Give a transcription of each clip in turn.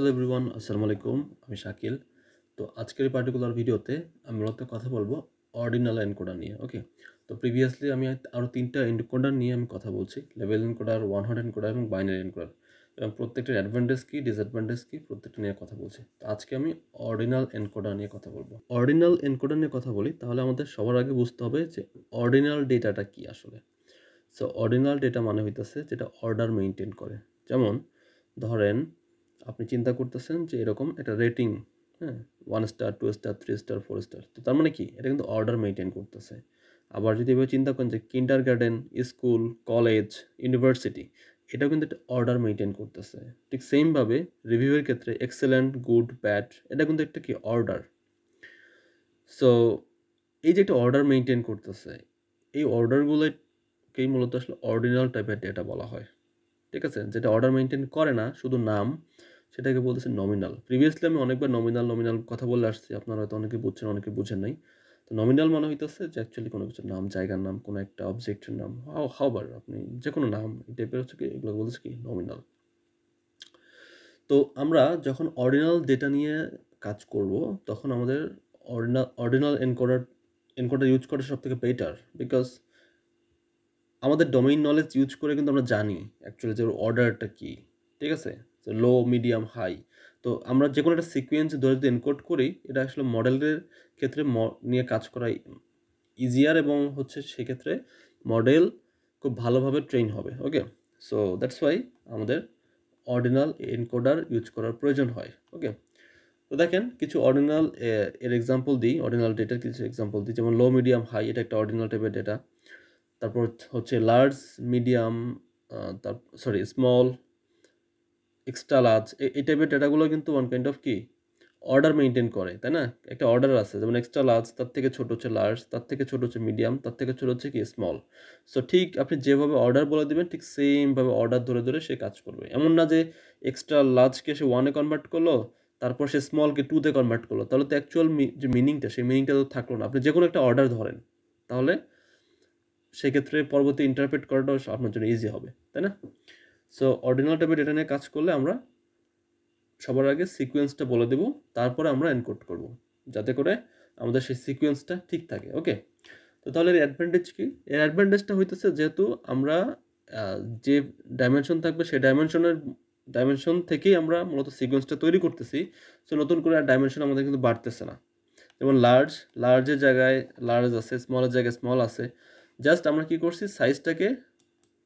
hello everyone আসসালামু আলাইকুম আমি শাকিল তো আজকের এই পার্টিকুলার ভিডিওতে আমি মূলত কথা বলবো অর্ডিনাল এনকোডার নিয়ে ওকে তো প্রিভিয়াসলি আমি আরও তিনটা এনকোডার নিয়ে আমি কথা বলছি লেভেল এনকোডার ওয়ান হার্ড এনকোডার এবং বাইনারি এনকোডার এবং প্রত্যেকটা অ্যাডভান্টেজ কী ডিসঅ্যাডভান্টেজ কী প্রত্যেকটা নিয়ে কথা বলছি তো আজকে আমি অর্ডিনাল এনকোডার নিয়ে কথা বলবো অর্ডিনাল এনকোডার নিয়ে কথা বলি তাহলে আমাদের সবার আগে বুঝতে হবে যে অর্ডিনাল ডেটাটা কী আসলে সো অর্ডিনাল ডেটা মানে হইতেছে যেটা অর্ডার মেনটেন করে যেমন ধরেন আপনি চিন্তা করতেছেন যে এরকম একটা রেটিং হ্যাঁ one star two star three star four star তো তার মানে কি এটা কিন্তু অর্ডার মেনটেন করতেছে আবার যদি এভাবে চিন্তা করেন যে kindergarten school college university এটাও কিন্তু একটা অর্ডার মেনটেন করতেছে ঠিক সেমভাবে রিভিউয়ের ক্ষেত্রে এক্সেলেন্ট গুড ব্যাড এটা কিন্তু একটা কি অর্ডার সো এই যে একটা অর্ডার মেনটেন করতেছে এই অর্ডারগুলোকেই মূলত আসলে অর্ডিনাল টাইপের ডেটা বলা হয় ঠিক আছে যেটা অর্ডার মেনটেন করে না শুধু নাম সেটাকে বলতেছে নমিনাল প্রিভিয়াসলি আমি অনেকবার নমিনাল নমিনাল কথা বলে আসছি আপনারা হয়তো অনেকে বুঝছেন অনেকে বুঝেন নাই তো নমিনাল মানে হইতেছে যে অ্যাকচুয়ালি কোনো কিছুর নাম জায়গার নাম কোনো একটা অবজেক্টের নাম হাও হাওবার আপনি যে কোনো নাম এই টাইপের হচ্ছে কি এগুলো বলতেছে কি নমিনাল তো আমরা যখন অরিজিনাল ডেটা নিয়ে কাজ করব তখন আমাদের ordinal ordinal encoder encoder use করা সব থেকে বেটার বিকজ আমাদের ডোমেইন নলেজ ইউজ করে কিন্তু আমরা জানি অ্যাকচুয়ালি যে অর্ডারটা কী ঠিক আছে তো লো মিডিয়াম হাই তো আমরা যে কোনো একটা সিকুয়েন্স ধরে যদি এনকোড করি এটা আসলে মডেলের ক্ষেত্রে নিয়ে কাজ করা ইজিয়ার এবং হচ্ছে সেক্ষেত্রে মডেল খুব ভালোভাবে ট্রেন হবে ওকে সো দ্যাটস ওয়াই আমাদের অর্ডিনাল এনকোডার ইউজ করার প্রয়োজন হয় ওকে তো দেখেন কিছু অর্ডিনাল এর এক্সাম্পল দিই অর্ডিনাল ডেটার কিছু এক্সাম্পল দিই যেমন লো মিডিয়াম হাই এটা একটা অর্ডিনাল টাইপের ডেটা তারপর হচ্ছে লার্জ মিডিয়াম তার সরি স্মল এক্সট্রা লার্জ এই টাইপের ডেটাগুলো কিন্তু ওয়ান কাইন্ড অফ কি অর্ডার মেনটেন করে তাই না একটা অর্ডার আছে যেমন এক্সট্রা লার্জ তার থেকে ছোট হচ্ছে লার্জ তার থেকে ছোট হচ্ছে মিডিয়াম তার থেকে ছোট হচ্ছে কি স্মল সো ঠিক আপনি যেভাবে অর্ডার বলে দেবেন ঠিক সেমভাবে অর্ডার ধরে ধরে সে কাজ করবে এমন না যে এক্সট্রা লার্জকে সে ওয়ানে কনভার্ট করলো তারপর সে স্মলকে টুতে কনভার্ট করলো তাহলে তো অ্যাকচুয়াল যে মিনিংটা সেই মিনিংটা তো থাকলো না আপনি যে কোনো একটা অর্ডার ধরেন তাহলে সেক্ষেত্রে পরবর্তী ইন্টারপ্রেট করাটাও আপনার জন্য ইজি হবে তাই না সো অর্ডিনাল টাইপের ডেটা নিয়ে কাজ করলে আমরা সবার আগে সিকোয়েন্সটা বলে দেব তারপরে আমরা এনকোড করব যাতে করে আমাদের সেই সিকোয়েন্সটা ঠিক থাকে ওকে তো তাহলে এর অ্যাডভান্টেজ কি এর অ্যাডভান্টেজটা হইতেছে যেহেতু আমরা যে ডাইমেনশন থাকবে সেই ডাইমেনশনের ডাইমেনশন থেকেই আমরা মূলত সিকোয়েন্সটা তৈরি করতেছি সো নতুন করে আর ডাইমেনশন আমাদের কিন্তু বাড়তেছে না যেমন লার্জ লার্জের জায়গায় লার্জ আছে স্মলের জায়গায় স্মল আছে জাস্ট আমরা কি করছি সাইজটাকে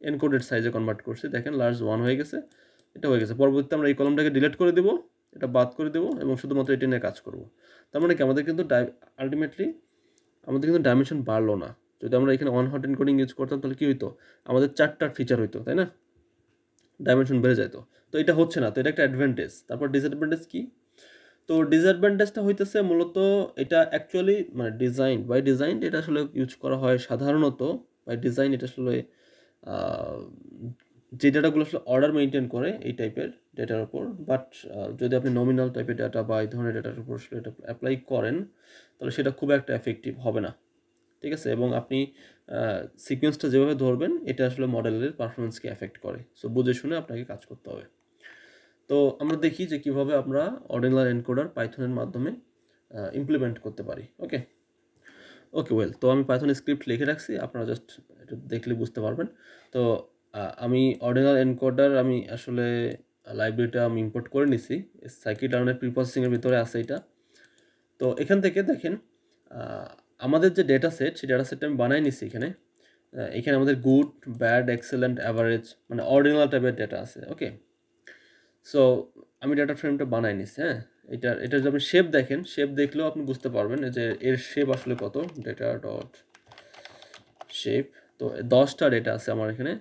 এনকোডেড সাইজে কনভার্ট করছি দেখেন লার্জ ওয়ান হয়ে গেছে এটা হয়ে গেছে পরবর্তীতে আমরা এই কলমটাকে ডিলিট করে দেবো এটা বাদ করে দেবো এবং শুধুমাত্র এটা নিয়ে কাজ করব তার মানে কি আমাদের কিন্তু আলটিমেটলি আমাদের কিন্তু ডাইমেনশন বাড়লো না যদি আমরা এখানে ওয়ান হট এনকোডিং ইউজ করতাম তাহলে কী হইতো আমাদের চারটার ফিচার হইতো তাই না ডাইমেনশন বেড়ে যেত তো এটা হচ্ছে না তো এটা একটা অ্যাডভান্টেজ তারপর ডিসঅ্যাডভান্টেজ কী তো ডিসঅ্যাডভান্টেজটা হইতেছে মূলত এটা অ্যাকচুয়ালি মানে ডিজাইন বাই ডিজাইন এটা আসলে ইউজ করা হয় সাধারণত বাই ডিজাইন এটা আসলে যে ডেটাগুলো আসলে অর্ডার মেনটেন করে এই টাইপের ডেটার উপর বাট যদি আপনি নমিনাল টাইপের ডেটা বা এই ধরনের ডেটার উপর এটা অ্যাপ্লাই করেন তাহলে সেটা খুব একটা এফেক্টিভ হবে না ঠিক আছে এবং আপনি সিকোয়েন্সটা যেভাবে ধরবেন এটা আসলে মডেলের পারফরমেন্সকে এফেক্ট করে সো বুঝে শুনে আপনাকে কাজ করতে হবে তো আমরা দেখি যে কিভাবে আমরা অর্ডিনাল এনকোডার পাইথনের মাধ্যমে ইমপ্লিমেন্ট করতে পারি ওকে ওকে ওয়েল তো আমি পাইথন স্ক্রিপ্ট লিখে রাখছি আপনারা জাস্ট একটু দেখলে বুঝতে পারবেন তো আমি অর্ডিনাল এনকোডার আমি আসলে লাইব্রেরিটা আমি ইম্পোর্ট করে নিছি সাইকিট লার্নের প্রিপ্রসেসিংয়ের ভিতরে আছে এটা তো এখান থেকে দেখেন আমাদের যে ডেটা সেট সেই ডেটা সেটটা আমি বানাই নিছি এখানে এখানে আমাদের গুড ব্যাড এক্সেলেন্ট অ্যাভারেজ মানে অরিজিনাল টাইপের ডেটা আছে ওকে সো আমি ডেটা ফ্রেমটা বানাই নিছি হ্যাঁ এটা এটা যদি আপনি শেপ দেখেন শেপ দেখলেও আপনি বুঝতে পারবেন যে এর শেপ আসলে কত ডেটা ডট শেপ তো দশটা ডেটা আছে আমার এখানে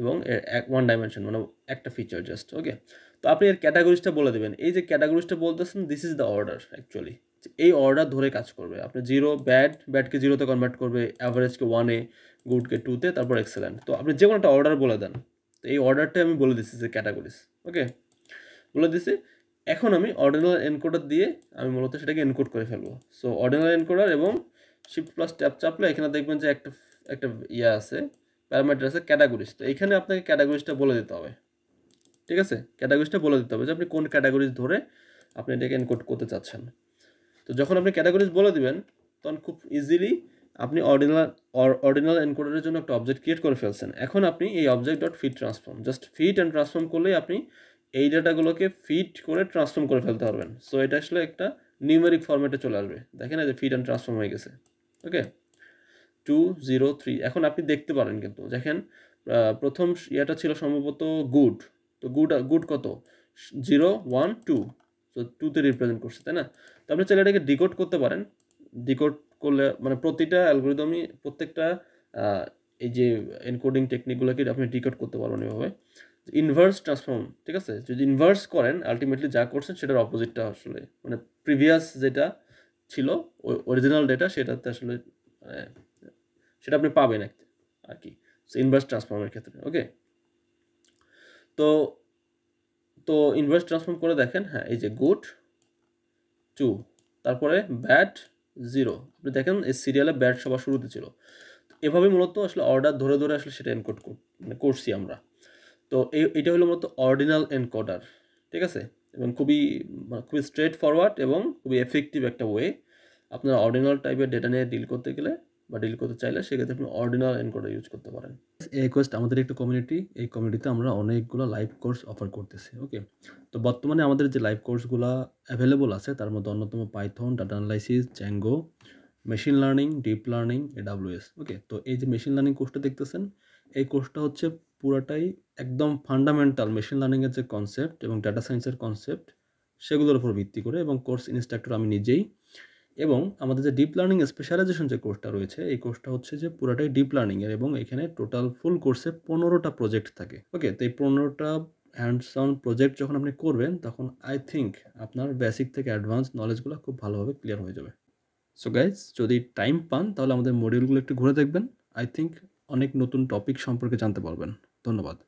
এবং এর এক ওয়ান ডাইমেনশন মানে একটা ফিচার জাস্ট ওকে তো আপনি এর ক্যাটাগরিজটা বলে দেবেন এই যে ক্যাটাগরিজটা বলতেছেন this is the order actually এই অর্ডার ধরে কাজ করবে আপনি জিরো ব্যাড ব্যাডকে জিরোতে কনভার্ট করবে অ্যাভারেজকে ওয়ানে গুডকে টুতে তারপর এক্সেলেন্ট তো আপনি যে কোনো একটা অর্ডার বলে দেন তো এই অর্ডারটাই আমি বলে দিচ্ছি যে ক্যাটাগরিজ ওকে বলে দিছি এখন আমি অর্ডিনাল এনকোডার দিয়ে আমি মূলত সেটাকে এনকোড করে ফেলবো সো অর্ডিনাল এনকোডার এবং শিফট প্লাস ট্যাপ চাপলে এখানে দেখবেন যে একটা একটা ইয়ে আছে প্যারামিটার আছে ক্যাটাগরিজ তো এখানে আপনাকে ক্যাটাগরিজটা বলে দিতে হবে ঠিক আছে ক্যাটাগরিজটা বলে দিতে হবে যে আপনি কোন ক্যাটাগরিজ ধরে আপনি এটাকে এনকোড করতে চাচ্ছেন তো যখন আপনি ক্যাটাগরিজ বলে দিবেন তখন খুব ইজিলি আপনি অর্ডিনাল অর্ডিনাল এনকোডারের জন্য একটা অবজেক্ট ক্রিয়েট করে ফেলছেন এখন আপনি এই object dot fit transform just fit and transform করলেই আপনি এই ডাটাগুলোকে ফিট করে ট্রান্সফর্ম করে ফেলতে পারবেন সো এটা আসলে একটা নিউমেরিক ফর্মেটে চলে আসবে দেখেন যে ফিট অ্যান্ড ট্রান্সফর্ম হয়ে গেছে ওকে টু জিরো থ্রি এখন আপনি দেখতে পারেন কিন্তু দেখেন প্রথম ইয়েটা ছিল সম্ভবত গুড তো গুড গুড কত জিরো ওয়ান টু তো টুতে রিপ্রেজেন্ট করছে তাই না তো আপনি চাইলে এটাকে ডিকোড করতে পারেন ডিকোড করলে মানে প্রতিটা অ্যালগোরিদমই প্রত্যেকটা এই যে এনকোডিং টেকনিকগুলোকে আপনি ডিকোড করতে পারবেন এভাবে ইনভার্স ট্রান্সফর্ম ঠিক আছে যদি ইনভার্স করেন আলটিমেটলি যা করছেন সেটার অপোজিটটা আসলে মানে প্রিভিয়াস যেটা ছিল অরিজিনাল ডেটা সেটাতে আসলে মানে সেটা আপনি পাবেন আর কি ইনভার্স ট্রান্সফর্মের ক্ষেত্রে ওকে তো তো ইনভার্স ট্রান্সফর্ম করে দেখেন হ্যাঁ এই যে গুড টু তারপরে ব্যাট জিরো আপনি দেখেন এই সিরিয়ালে ব্যাট সবার শুরুতে ছিল এভাবে মূলত আসলে অর্ডার ধরে ধরে আসলে সেটা এনকোড মানে করছি আমরা তো এটা হলো মতো অর্ডিনাল এনকোডার ঠিক আছে এবং খুবই মানে খুবই স্ট্রেট ফরওয়ার্ড এবং খুবই এফেক্টিভ একটা ওয়ে আপনার অর্ডিনাল টাইপের ডেটা নিয়ে ডিল করতে গেলে বা ডিল করতে চাইলে সেক্ষেত্রে আপনি অর্ডিনাল এনকোডার ইউজ করতে পারেন এই কোয়েস্ট আমাদের একটা কমিউনিটি এই কমিউনিটিতে আমরা অনেকগুলো লাইভ কোর্স অফার করতেছি ওকে তো বর্তমানে আমাদের যে লাইভ কোর্সগুলো অ্যাভেলেবল আছে তার মধ্যে অন্যতম Python data analysis Django machine learning deep learning AWS okay তো এই যে মেশিন লার্নিং কোর্সটা দেখতেছেন এই কোর্সটা হচ্ছে পুরোটাই একদম ফান্ডামেন্টাল মেশিন লার্নিংয়ের যে কনসেপ্ট এবং ডাটা সায়েন্সের কনসেপ্ট সেগুলোর উপর ভিত্তি করে এবং কোর্স ইনস্ট্রাক্টর আমি নিজেই এবং আমাদের যে ডিপ লার্নিং স্পেশালাইজেশন যে কোর্সটা রয়েছে এই কোর্সটা হচ্ছে যে পুরোটাই ডিপ লার্নিংয়ের এবং এখানে টোটাল ফুল কোর্সে পনেরোটা প্রজেক্ট থাকে ওকে তো এই পনেরোটা হ্যান্ডস অন প্রজেক্ট যখন আপনি করবেন তখন আই থিঙ্ক আপনার বেসিক থেকে অ্যাডভান্স নলেজগুলো খুব ভালোভাবে ক্লিয়ার হয়ে যাবে সো গাইজ যদি টাইম পান তাহলে আমাদের মডিউলগুলো একটু ঘুরে দেখবেন আই থিঙ্ক অনেক নতুন টপিক সম্পর্কে জানতে পারবেন ধন্যবাদ